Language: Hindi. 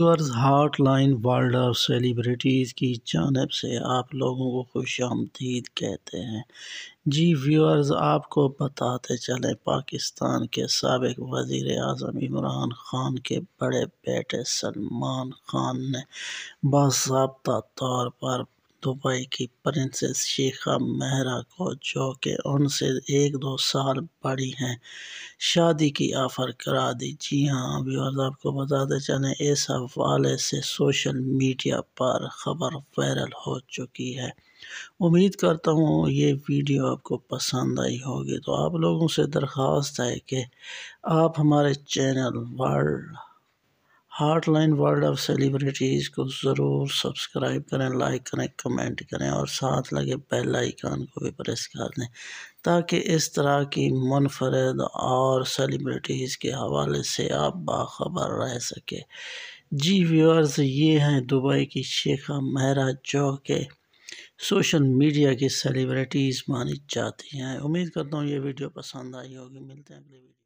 viewers line world of celebrities की जानब से आप लोगों को खुश आमदीद कहते हैं जी व्यूअर्स आपको बताते चले पाकिस्तान के सबक वज़ी अजम इमरान ख़ान के बड़े बेटे सलमान ख़ान ने बाबा तौर पर दुबई की प्रिंसेस शिखा मेहरा को जो कि उनसे एक दो साल बड़ी हैं शादी की ऑफ़र करा दी जी हाँ और आपको बताते चले इस हवाले से सोशल मीडिया पर खबर वायरल हो चुकी है उम्मीद करता हूँ ये वीडियो आपको पसंद आई होगी तो आप लोगों से दरख्वास्त है कि आप हमारे channel world heart line world of celebrities को ज़रूर सब्सक्राइब करें लाइक करें कमेंट करें और साथ लगे बेल आइकान को भी प्रेस कर दें ताकि इस तरह की मुनफरद और सेलिब्रिटीज़ के हवाले से आप बाखबर रह सके जी व्यूअर्स ये हैं दुबई की शेखा महरा जो के सोशल मीडिया की सेलिब्रिटीज़ मानी जाती हैं उम्मीद करता हूँ ये वीडियो पसंद आई होगी मिलते हैं अगले वीडियो